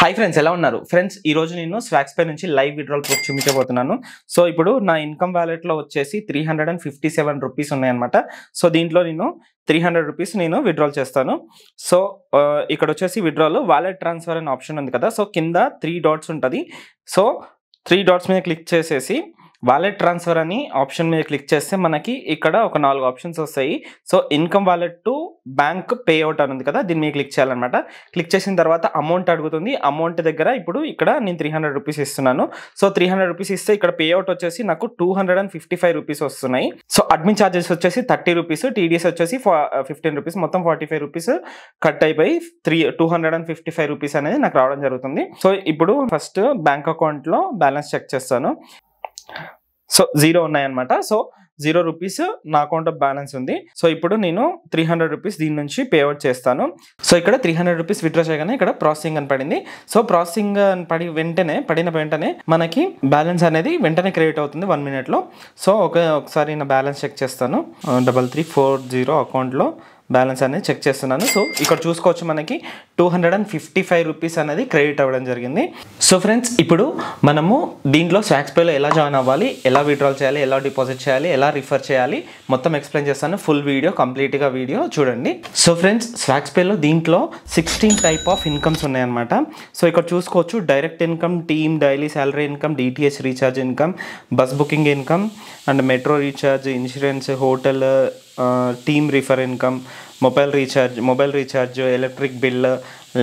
hi friends ఎలా ఉన్నారు friends ఈ రోజు నేను స్వాక్స్ పై నుంచి లైవ్ విడ్రాల్ ప్రూఫ్ చూపించబోతున్నాను సో ఇప్పుడు నా ఇన్కమ్ వ్యాలెట్లో వచ్చేసి three hundred and fifty seven rupees ఉన్నాయన్నమాట సో దీంట్లో నేను త్రీ హండ్రెడ్ రూపీస్ నేను విడ్రాల్ చేస్తాను సో ఇక్కడ వచ్చేసి విడ్రాల్ వాలెట్ ట్రాన్స్ఫర్ అనే ఆప్షన్ ఉంది కదా సో కింద త్రీ డాట్స్ ఉంటుంది సో త్రీ డాట్స్ మీద క్లిక్ చేసేసి వాలెట్ ట్రాన్స్ఫర్ అని ఆప్షన్ మీద క్లిక్ చేస్తే మనకి ఇక్కడ ఒక నాలుగు ఆప్షన్స్ వస్తాయి so income wallet to bank pay out అని ఉంది కదా దీని మీద క్లిక్ చేయాలన్నమాట క్లిక్ చేసిన తర్వాత అమౌంట్ అడుగుతుంది అమౌంట్ దగ్గర ఇప్పుడు ఇక్కడ నేను త్రీ హండ్రెడ్ రూపీస్ ఇస్తున్నాను సో త్రీ హండ్రెడ్ రూపీస్ ఇస్తే ఇక్కడ పే అవుట్ వచ్చేసి నాకు two hundred and fifty five rupees వస్తున్నాయి సో అడ్మిన్ ఛార్జెస్ వచ్చేసి థర్టీ రూపీస్ టీడీఎస్ వచ్చేసి ఫిఫ్టీన్ రూపీస్ uh, మొత్తం ఫార్టీ ఫైవ్ రూపీస్ కట్ అయిపోయి three two hundred and fifty five rupees అనేది నాకు రావడం జరుగుతుంది సో ఇప్పుడు ఫస్ట్ బ్యాంక్ అకౌంట్లో బ్యాలెన్స్ చెక్ చేస్తాను సో జీరో ఉన్నాయన్నమాట సో జీరో రూపీస్ నా అకౌంట్ ఆఫ్ బ్యాలెన్స్ ఉంది సో ఇప్పుడు నేను త్రీ హండ్రెడ్ రూపీస్ దీని నుంచి పేఅవుట్ చేస్తాను సో ఇక్కడ త్రీ హండ్రెడ్ రూపీస్ విత్డ్రా చేయగానే ఇక్కడ ప్రాసెసింగ్ అని పడింది సో ప్రాసెసింగ్ అని పడి వెంటనే పడిన వెంటనే మనకి బ్యాలెన్స్ అనేది వెంటనే క్రియేట్ అవుతుంది వన్ మినిట్లో సో ఒక ఒకసారి నా బ్యాలెన్స్ చెక్ చేస్తాను డబల్ త్రీ ఫోర్ జీరో అకౌంట్లో బ్యాలెన్స్ అనేది చెక్ చేస్తున్నాను సో ఇక్కడ చూసుకోవచ్చు మనకి two hundred and fifty five rupees అనేది క్రెడిట్ అవ్వడం జరిగింది సో ఫ్రెండ్స్ ఇప్పుడు మనము దీంట్లో స్వాక్స్ పేలో ఎలా జాయిన్ అవ్వాలి ఎలా విడ్రాల్ చేయాలి ఎలా డిపాజిట్ చేయాలి ఎలా రిఫర్ చేయాలి మొత్తం ఎక్స్ప్లెయిన్ చేస్తాను ఫుల్ వీడియో కంప్లీట్గా వీడియో చూడండి సో ఫ్రెండ్స్ స్వాక్స్ పేలో దీంట్లో సిక్స్టీన్ టైప్ ఆఫ్ ఇన్కమ్స్ ఉన్నాయన్నమాట సో ఇక్కడ చూసుకోవచ్చు direct income team daily salary income DTH recharge income bus booking income and metro recharge insurance hotel team refer income mobile recharge mobile recharge electric bill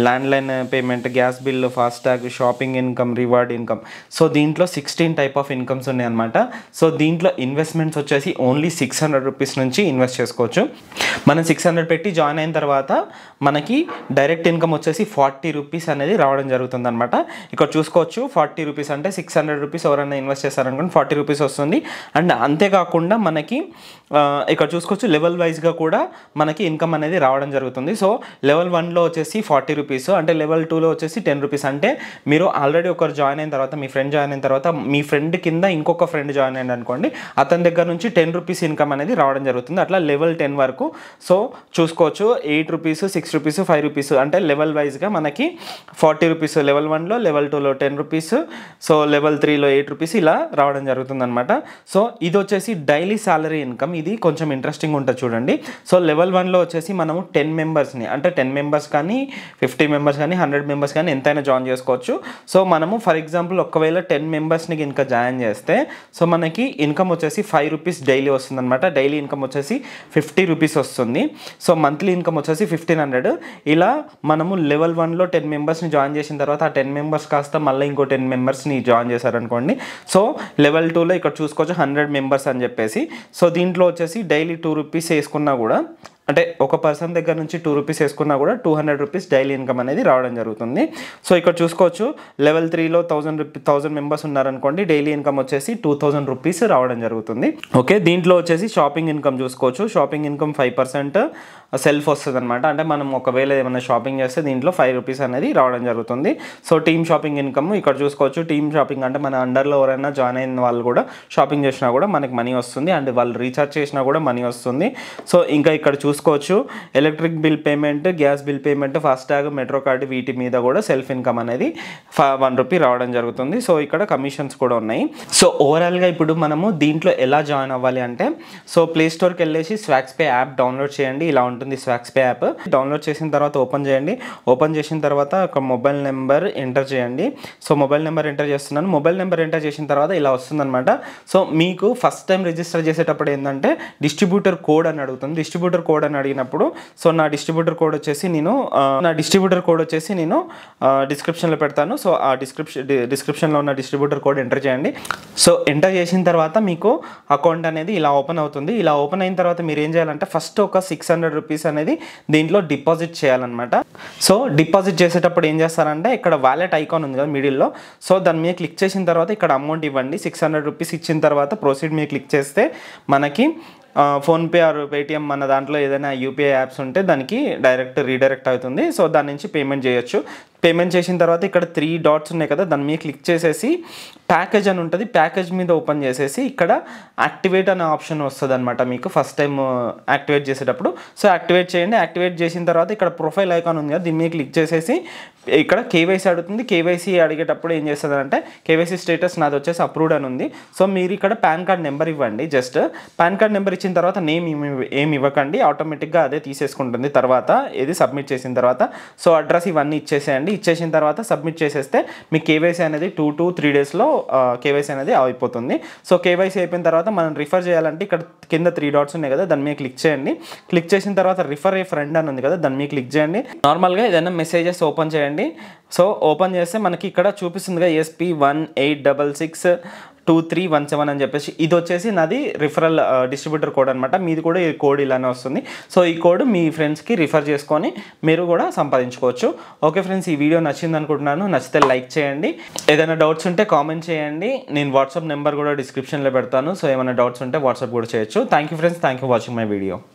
landline payment gas bill FASTag shopping income reward income so దీంట్లో sixteen type of incomes ఉన్నాయన్నమాట so దీంట్లో investments వచ్చేసి only six hundred rupees నుంచి invest చేసుకోవచ్చు మనం six hundred పెట్టి join అయిన తర్వాత మనకి డైరెక్ట్ ఇన్కమ్ వచ్చేసి ఫార్టీ రూపీస్ అనేది రావడం జరుగుతుంది అనమాట ఇక్కడ చూసుకోవచ్చు ఫార్టీ రూపీస్ అంటే సిక్స్ హండ్రెడ్ రూపీస్ ఎవరైనా ఇన్వెస్ట్ చేస్తారనుకోండి ఫార్టీ రూపీస్ వస్తుంది అండ్ అంతేకాకుండా మనకి ఇక్కడ చూసుకోవచ్చు లెవెల్ వైజ్గా కూడా మనకి ఇన్కమ్ ఇన్కమ్ అనేది రావడం జరుగుతుంది సో లెవెల్ వన్లో వచ్చేసి ఫార్టీ రూపీస్ అంటే లెవెల్ టూలో వచ్చేసి టెన్ రూపీస్ అంటే మీరు ఆల్రెడీ ఒకరు జాయిన్ అయిన తర్వాత మీ ఫ్రెండ్ జాయిన్ అయిన తర్వాత మీ ఫ్రెండ్ కింద ఇంకొక ఫ్రెండ్ జాయిన్ అయ్యండి అనుకోండి అతని దగ్గర నుంచి టెన్ రూపీస్ ఇన్కమ్ అనేది రావడం జరుగుతుంది అట్లా లెవెల్ టెన్ వరకు సో చూసుకోవచ్చు eight rupees six rupees five rupees అంటే లెవెల్ వైజ్గా మనకి ఫార్టీ రూపీస్ లెవెల్ వన్లో లెవెల్ టూలో టెన్ రూపీస్ సో లెవెల్ త్రీలో ఎయిట్ రూపీస్ ఇలా రావడం జరుగుతుంది అనమాట సో ఇది వచ్చేసి డైలీ శాలరీ ఇన్కమ్ ఇది కొంచెం ఇంట్రెస్టింగ్ ఉంటుంది చూడండి సో లెవెల్ వన్లో వచ్చేసి వచ్చేసి మనము టెన్ మెంబర్స్ని అంటే టెన్ మెంబర్స్ కానీ ఫిఫ్టీ మెంబర్స్ కానీ హండ్రెడ్ మెంబర్స్ కానీ ఎంతైనా జాయిన్ చేసుకోవచ్చు సో మనము ఫర్ ఎగ్జాంపుల్ ఒకవేళ టెన్ మెంబర్స్ని కనుక జాయిన్ చేస్తే సో మనకి ఇన్కమ్ వచ్చేసి ఫైవ్ రూపీస్ డైలీ వస్తుంది అనమాట డైలీ ఇన్కమ్ వచ్చేసి ఫిఫ్టీ రూపీస్ వస్తుంది సో మంత్లీ ఇన్కమ్ వచ్చేసి ఫిఫ్టీన్ హండ్రెడ్ ఇలా మనము లెవెల్ వన్లో టెన్ మెంబర్స్ని జాయిన్ చేసిన తర్వాత ఆ టెన్ మెంబర్స్ కాస్త మళ్ళీ ఇంకో టెన్ మెంబర్స్ని జాయిన్ చేశారనుకోండి సో లెవెల్ టూలో ఇక్కడ చూసుకోవచ్చు హండ్రెడ్ మెంబర్స్ అని చెప్పేసి సో దీంట్లో వచ్చేసి డైలీ టూ రూపీస్ వేసుకున్నా కూడా అంటే ఒక పర్సన్ దగ్గర నుంచి టూ రూపీస్ వేసుకున్నా కూడా two hundred rupees daily income అనేది రావడం జరుగుతుంది సో ఇక్కడ చూసుకోవచ్చు లెవెల్ త్రీలో థౌసండ్ రూపీ థౌసండ్ మెంబర్స్ ఉన్నారనుకోండి డైలీ ఇన్కమ్ వచ్చేసి టూ థౌసండ్ రూపీస్ రావడం జరుగుతుంది ఓకే దీంట్లో వచ్చేసి షాపింగ్ ఇన్కమ్ చూసుకోవచ్చు shopping income five percent self వస్తుంది అనమాట అంటే మనం ఒకవేళ ఏమైనా షాపింగ్ చేస్తే దీంట్లో ఫైవ్ రూపీస్ అనేది రావడం జరుగుతుంది సో టీమ్ షాపింగ్ ఇన్కమ్ ఇక్కడ చూసుకోవచ్చు టీమ్ షాపింగ్ అంటే మన అండర్లో ఎవరైనా జాయిన్ అయిన వాళ్ళు కూడా షాపింగ్ చేసినా కూడా మనకి మనీ వస్తుంది అండ్ వాళ్ళు రీఛార్జ్ చేసినా కూడా మనీ వస్తుంది సో ఇంకా ఇక్కడ చూసి చూసుకోవచ్చు electric bill payment gas bill payment tag metro card వీటి మీద కూడా సెల్ఫ్ ఇన్కమ్ అనేది వన్ రూపీ రావడం జరుగుతుంది సో ఇక్కడ కమిషన్స్ కూడా ఉన్నాయి సో ఓవరాల్గా ఇప్పుడు మనము దీంట్లో ఎలా జాయిన్ అవ్వాలి అంటే సో ప్లే స్టోర్కి వెళ్ళేసి స్వాక్స్ పే యాప్ డౌన్లోడ్ చేయండి ఇలా ఉంటుంది స్వాక్స్ పే యాప్ డౌన్లోడ్ చేసిన తర్వాత ఓపెన్ చేయండి ఓపెన్ చేసిన తర్వాత ఒక మొబైల్ నెంబర్ ఎంటర్ చేయండి సో మొబైల్ నెంబర్ ఎంటర్ చేస్తున్నాను మొబైల్ నెంబర్ ఎంటర్ చేసిన తర్వాత ఇలా వస్తుందన్నమాట సో మీకు ఫస్ట్ టైం రిజిస్టర్ చేసేటప్పుడు ఏంటంటే డిస్ట్రిబ్యూటర్ కోడ్ అని అడుగుతుంది డిస్ట్రిబ్యూటర్ కోడ్ అని అడిగినప్పుడు సో నా డిస్ట్రిబ్యూటర్ కోడ్ వచ్చేసి నేను నా డిస్ట్రిబ్యూటర్ కోడ్ వచ్చేసి నేను డిస్క్రిప్షన్లో పెడతాను సో ఆ డిస్క్రిప్షన్ డిస్క్రిప్షన్లో ఉన్న డిస్ట్రిబ్యూటర్ కోడ్ ఎంటర్ చేయండి సో ఎంటర్ చేసిన తర్వాత మీకు అకౌంట్ అనేది ఇలా ఓపెన్ అవుతుంది ఇలా ఓపెన్ అయిన తర్వాత మీరు ఏం చేయాలంటే ఫస్ట్ ఒక సిక్స్ హండ్రెడ్ రూపీస్ అనేది దీంట్లో డిపాజిట్ చేయాలన్నమాట సో డిపాజిట్ చేసేటప్పుడు ఏం చేస్తారంటే ఇక్కడ వాలెట్ ఐకాన్ ఉంది కదా మిడిల్లో సో దాని మీద క్లిక్ చేసిన తర్వాత ఇక్కడ అమౌంట్ ఇవ్వండి సిక్స్ హండ్రెడ్ రూపీస్ ఇచ్చిన తర్వాత ప్రొసీడ్ మీద క్లిక్ చేస్తే మనకి ఫోన్పే ఆర్ పేటిఎం మన దాంట్లో ఏదైనా యూపీఐ యాప్స్ ఉంటే దానికి డైరెక్ట్ రీడైరెక్ట్ అవుతుంది సో దాని నుంచి పేమెంట్ చేయొచ్చు పేమెంట్ చేసిన తర్వాత ఇక్కడ త్రీ డాట్స్ ఉన్నాయి కదా దాని మీద క్లిక్ చేసేసి ప్యాకేజ్ అని ఉంటుంది ప్యాకేజ్ మీద ఓపెన్ చేసేసి ఇక్కడ యాక్టివేట్ అనే ఆప్షన్ వస్తుంది అనమాట మీకు ఫస్ట్ టైం యాక్టివేట్ చేసేటప్పుడు సో యాక్టివేట్ చేయండి యాక్టివేట్ చేసిన తర్వాత ఇక్కడ ప్రొఫైల్ ఐకాన్ ఉంది కదా దీని మీద క్లిక్ చేసేసి ఇక్కడ కేవైసీ అడుగుతుంది కేవైసీ అడిగేటప్పుడు ఏం చేస్తుంది అంటే కేవైసీ స్టేటస్ నాది వచ్చేసి అప్రూవ్డ్ అని ఉంది సో మీరు ఇక్కడ పాన్ కార్డ్ నెంబర్ ఇవ్వండి జస్ట్ పాన్ కార్డ్ నెంబర్ ఇచ్చిన తర్వాత నేమ్ ఏమి ఇవ్వకండి ఆటోమేటిక్గా అదే తీసేసుకుంటుంది తర్వాత ఇది సబ్మిట్ చేసిన తర్వాత సో అడ్రస్ ఇవన్నీ ఇచ్చేసేయండి ఇచ్చేసేయండి ఇచ్చేసిన తర్వాత సబ్మిట్ చేసేస్తే మీ కేవైసీ అనేది టూ టు త్రీ డేస్లో కేవైసీ అనేది అయిపోతుంది సో కేవైసీ అయిపోయిన తర్వాత మనం రిఫర్ చేయాలంటే ఇక్కడ కింద త్రీ డాట్స్ ఉన్నాయి కదా దాని మీద క్లిక్ చేయండి క్లిక్ చేసిన తర్వాత రిఫర్ ఏ ఫ్రెండ్ అని ఉంది కదా దాని మీద క్లిక్ చేయండి నార్మల్గా ఏదైనా మెసేజెస్ ఓపెన్ చేయండి సో ఓపెన్ చేస్తే మనకి ఇక్కడ చూపిస్తుందిగా SP one eight double six two three one seven అని చెప్పేసి ఇది వచ్చేసి నాది రిఫరల్ డిస్ట్రిబ్యూటర్ కోడ్ అనమాట మీది కూడా ఈ కోడ్ ఇలానే వస్తుంది సో ఈ కోడ్ మీ ఫ్రెండ్స్కి రిఫర్ చేసుకొని మీరు కూడా సంపాదించుకోవచ్చు ఓకే ఫ్రెండ్స్ ఈ వీడియో నచ్చింది అనుకుంటున్నాను నచ్చితే లైక్ చేయండి ఏదైనా డౌట్స్ ఉంటే కామెంట్ చేయండి నేను వాట్సాప్ నెంబర్ కూడా డిస్క్రిప్షన్లో పెడతాను సో ఏమైనా డౌట్స్ ఉంటే వాట్సాప్ కూడా చేయొచ్చు thank friends thank watching my video